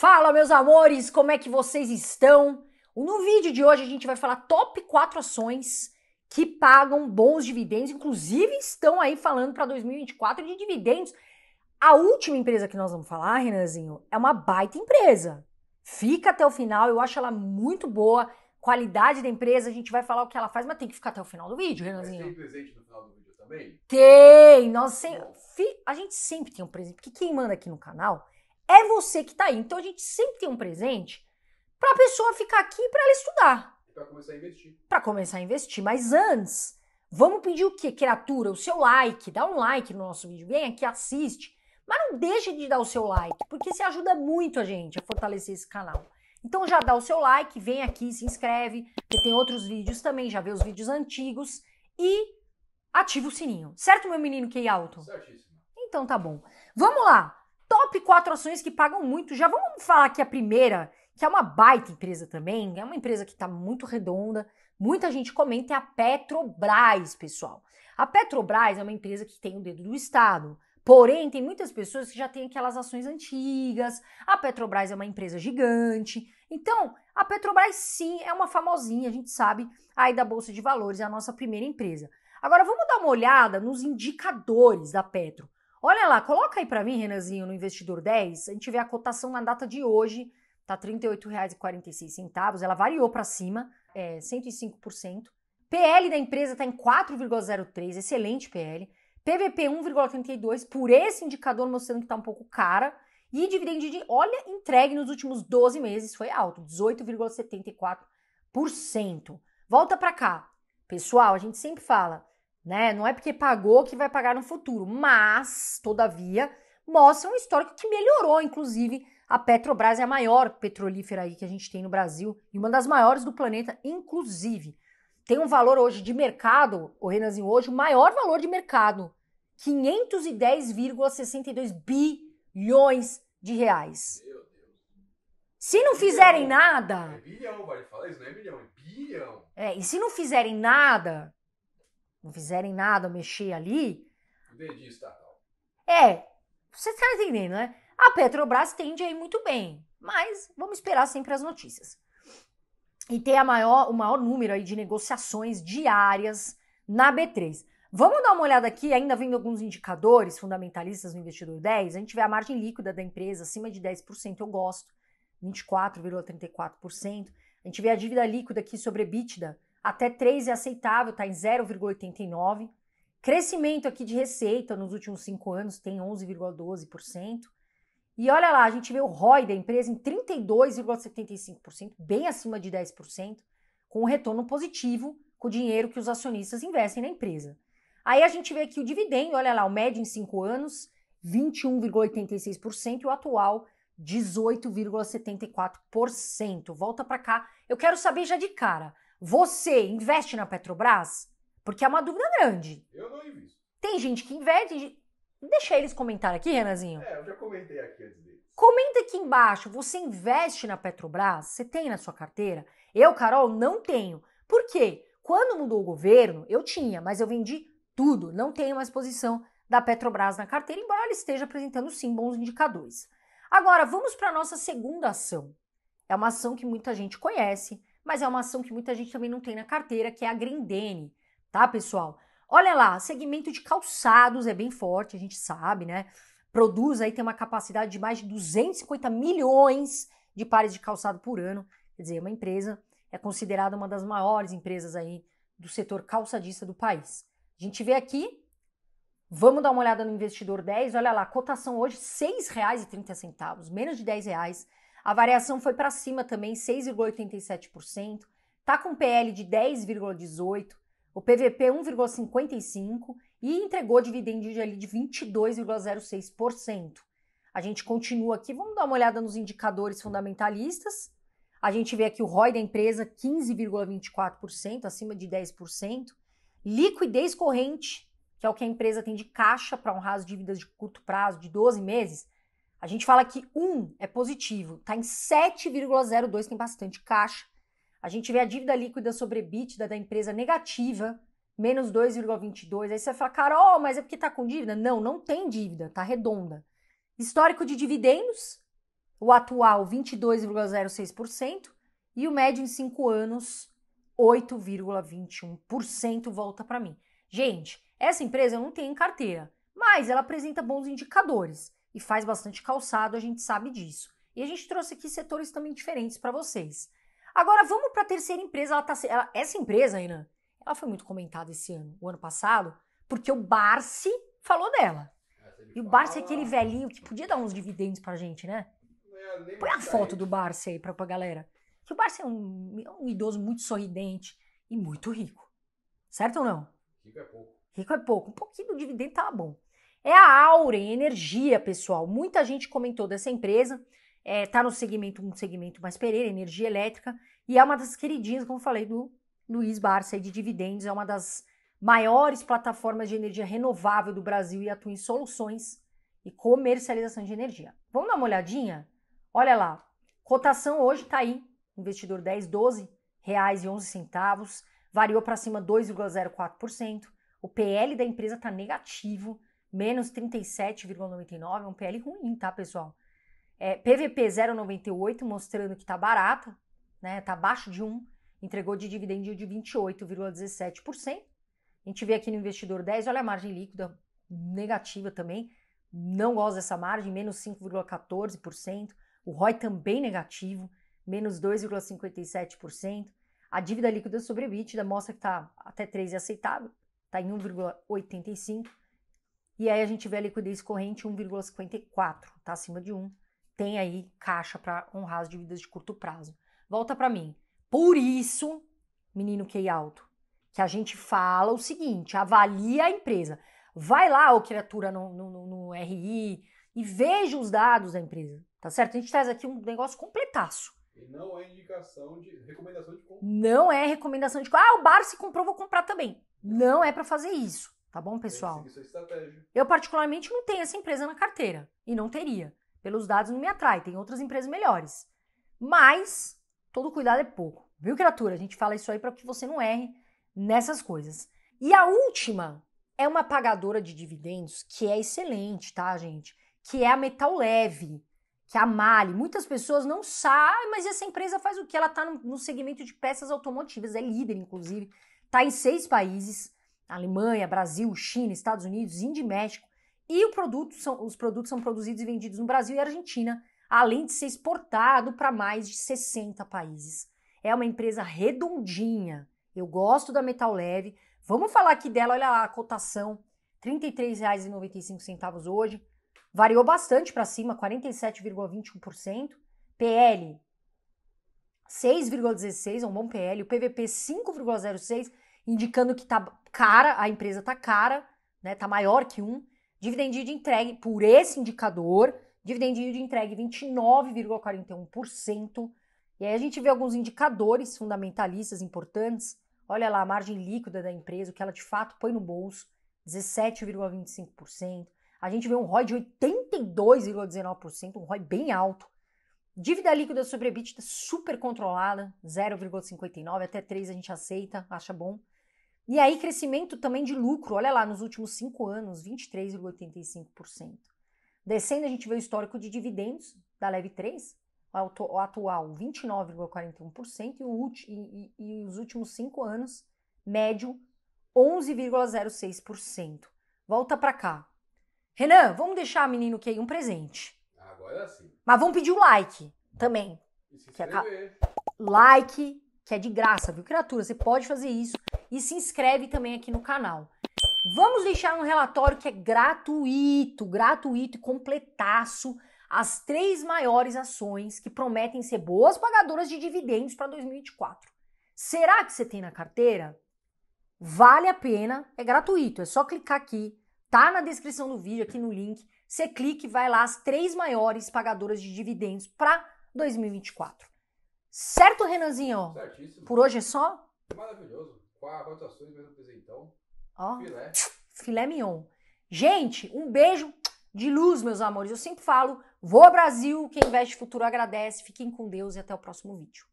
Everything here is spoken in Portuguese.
Fala, meus amores, como é que vocês estão? No vídeo de hoje a gente vai falar top 4 ações que pagam bons dividendos, inclusive estão aí falando para 2024 de dividendos. A última empresa que nós vamos falar, Renanzinho, é uma baita empresa. Fica até o final, eu acho ela muito boa, qualidade da empresa, a gente vai falar o que ela faz, mas tem que ficar até o final do vídeo, Renanzinho. Mas tem presente no final do vídeo também? Tem! Nós sem... A gente sempre tem um presente, porque quem manda aqui no canal é você que está aí. Então a gente sempre tem um presente para a pessoa ficar aqui e para ela estudar. Para começar a investir. Para começar a investir. Mas antes, vamos pedir o quê, criatura? O seu like. Dá um like no nosso vídeo. Vem aqui, assiste. Mas não deixe de dar o seu like, porque isso ajuda muito a gente a fortalecer esse canal. Então já dá o seu like, vem aqui, se inscreve, que tem outros vídeos também, já vê os vídeos antigos e ativa o sininho. Certo, meu menino que alto? Certíssimo. Então tá bom. Vamos lá top quatro ações que pagam muito. Já vamos falar que a primeira, que é uma baita empresa também, é uma empresa que está muito redonda, muita gente comenta, é a Petrobras, pessoal. A Petrobras é uma empresa que tem o dedo do Estado, porém tem muitas pessoas que já têm aquelas ações antigas. A Petrobras é uma empresa gigante, então a Petrobras sim é uma famosinha, a gente sabe, aí da Bolsa de Valores, é a nossa primeira empresa. Agora vamos dar uma olhada nos indicadores da Petro. Olha lá, coloca aí para mim, Renanzinho, no investidor 10. A gente vê a cotação na data de hoje, tá R$ 38,46. Ela variou para cima, é, 105%. PL da empresa está em 4,03, excelente PL. PVP 1,32, por esse indicador mostrando que está um pouco cara. E dividendo de olha entregue nos últimos 12 meses foi alto, 18,74%. Volta para cá. Pessoal, a gente sempre fala, né? Não é porque pagou que vai pagar no futuro, mas, todavia, mostra um histórico que melhorou, inclusive. A Petrobras é a maior petrolífera aí que a gente tem no Brasil e uma das maiores do planeta, inclusive. Tem um valor hoje de mercado, o Renanzinho, hoje, o maior valor de mercado: 510,62 bilhões de reais. Se não é fizerem bilhão. nada. É bilhão, vai falar isso, não é bilhão, é bilhão. É, e se não fizerem nada, não fizerem nada, mexer ali. Dedinho estatal. É, você está entendendo, né? A Petrobras tende aí muito bem, mas vamos esperar sempre as notícias. E tem a maior, o maior número aí de negociações diárias na B3. Vamos dar uma olhada aqui, ainda vendo alguns indicadores fundamentalistas no investidor 10. A gente vê a margem líquida da empresa acima de 10%, eu gosto, 24,34%. A gente vê a dívida líquida aqui sobre EBITDA até 3 é aceitável, está em 0,89%. Crescimento aqui de receita nos últimos cinco anos tem 11,12%. E olha lá, a gente vê o ROI da empresa em 32,75%, bem acima de 10%, com um retorno positivo com o dinheiro que os acionistas investem na empresa. Aí a gente vê aqui o dividendo, olha lá, o médio em cinco anos, 21,86% e o atual 18,74%. Volta para cá. Eu quero saber já de cara. Você investe na Petrobras? Porque é uma dúvida grande. Eu não invisto. Tem gente que investe. Deixa eles comentar aqui, Renazinho. É, eu já comentei aqui antes deles. Comenta aqui embaixo. Você investe na Petrobras? Você tem na sua carteira? Eu, Carol, não tenho. Por quê? Quando mudou o governo, eu tinha, mas eu vendi tudo. Não tenho mais posição da Petrobras na carteira, embora ela esteja apresentando sim bons indicadores. Agora, vamos para a nossa segunda ação. É uma ação que muita gente conhece, mas é uma ação que muita gente também não tem na carteira, que é a Grindene, tá, pessoal? Olha lá, segmento de calçados é bem forte, a gente sabe, né? Produz aí, tem uma capacidade de mais de 250 milhões de pares de calçado por ano. Quer dizer, uma empresa é considerada uma das maiores empresas aí do setor calçadista do país. A gente vê aqui, vamos dar uma olhada no investidor 10, olha lá, cotação hoje R$ 6,30, menos de R$ reais. A variação foi para cima também, 6,87%. Está com PL de 10,18%, o PVP 1,55% e entregou dividendo de, ali de 22,06%. A gente continua aqui, vamos dar uma olhada nos indicadores fundamentalistas. A gente vê aqui o ROI da empresa 15,24%, acima de 10%. Liquidez corrente, que é o que a empresa tem de caixa para honrar as dívidas de curto prazo de 12 meses, a gente fala que 1 é positivo, está em 7,02, tem bastante caixa. A gente vê a dívida líquida sobre EBITDA da empresa negativa, menos 2,22. Aí você fala, Carol, mas é porque está com dívida? Não, não tem dívida, está redonda. Histórico de dividendos, o atual 22,06% e o médio em 5 anos 8,21% volta para mim. Gente, essa empresa eu não tenho carteira, mas ela apresenta bons indicadores e faz bastante calçado, a gente sabe disso. E a gente trouxe aqui setores também diferentes para vocês. Agora vamos para a terceira empresa. Ela tá, ela, essa empresa, Renan, ela foi muito comentada esse ano, o ano passado, porque o Barsi falou dela. É, e o Barsi é aquele velhinho que podia dar uns dividendos a gente, né? É, Põe a foto do Barsi aí para a galera. Que o Barsi é um, é um idoso muito sorridente e muito rico. Certo ou não? Rico é pouco. Rico é pouco. Um pouquinho do dividendo tá bom é a Auren Energia, pessoal. Muita gente comentou dessa empresa, está é, tá no segmento, um segmento mais pereira, energia elétrica, e é uma das queridinhas, como falei, do Luiz Barça de dividendos, é uma das maiores plataformas de energia renovável do Brasil e atua em soluções e comercialização de energia. Vamos dar uma olhadinha? Olha lá, cotação hoje está aí, investidor 10, 12 reais e 11 centavos, variou para cima 2,04%, o PL da empresa está negativo, menos 37,99, é um PL ruim, tá, pessoal? É, PVP 0,98 mostrando que tá barata, né? Tá abaixo de 1, entregou de dividendo de 28,17%. A gente vê aqui no investidor 10, olha a margem líquida negativa também, não gosta dessa margem, menos 5,14%. O ROI também negativo, menos 2,57%. A dívida líquida sobre EBITDA mostra que está até 3 é aceitável, está em 1,85%. E aí a gente vê a liquidez corrente 1,54, tá acima de 1. Tem aí caixa para honrar as dívidas de curto prazo. Volta para mim. Por isso, menino que alto, que a gente fala o seguinte, avalia a empresa. Vai lá, ô criatura, no, no, no RI e veja os dados da empresa, tá certo? A gente traz aqui um negócio completaço. E não é indicação de recomendação de compra. Não é recomendação de compra. Ah, o bar se comprou, vou comprar também. Não é para fazer isso. Tá bom, pessoal? Eu, particularmente, não tenho essa empresa na carteira. E não teria. Pelos dados não me atrai. Tem outras empresas melhores. Mas, todo cuidado é pouco. Viu, criatura? A gente fala isso aí para que você não erre nessas coisas. E a última é uma pagadora de dividendos que é excelente, tá, gente? Que é a Metal Leve, que é a Mali. Muitas pessoas não sabem, mas essa empresa faz o que? Ela está no segmento de peças automotivas, é líder, inclusive, está em seis países. Alemanha, Brasil, China, Estados Unidos, Índia e México. E produto são, os produtos são produzidos e vendidos no Brasil e Argentina, além de ser exportado para mais de 60 países. É uma empresa redondinha. Eu gosto da Metal Leve. Vamos falar aqui dela, olha lá a cotação, R$ 33,95 hoje. Variou bastante para cima, 47,21%. PL 6,16, é um bom PL. O PVP 5,06, indicando que está cara, a empresa tá cara, né? Tá maior que um. Dividendinho de entregue por esse indicador, dividendinho de entregue 29,41%. E aí a gente vê alguns indicadores fundamentalistas importantes. Olha lá a margem líquida da empresa, o que ela de fato põe no bolso, 17,25%. A gente vê um ROI de 82,19%, um ROI bem alto. Dívida líquida sobre EBITDA super controlada, 0,59 até 3 a gente aceita, acha bom. E aí, crescimento também de lucro, olha lá, nos últimos cinco anos, 23,85%. Descendo, a gente vê o histórico de dividendos da Leve 3, o atual 29,41%, e, e, e, os últimos cinco anos, médio 11,06%. Volta para cá. Renan, vamos deixar a menino que um presente. Agora sim. Mas vamos pedir o um like também. E se É Like, que é de graça, viu, criatura? Você pode fazer isso e se inscreve também aqui no canal. Vamos deixar um relatório que é gratuito, gratuito e completaço as três maiores ações que prometem ser boas pagadoras de dividendos para 2024. Será que você tem na carteira? Vale a pena, é gratuito, é só clicar aqui, tá na descrição do vídeo, aqui no link. Você clica e vai lá as três maiores pagadoras de dividendos para 2024. Certo, Renanzinho? Certíssimo. Por hoje é só? Maravilhoso. Quatro ações, mesmo presentão. Ó. Filé. Filé mignon. Gente, um beijo de luz, meus amores. Eu sempre falo, vou ao Brasil, quem investe futuro agradece. Fiquem com Deus e até o próximo vídeo.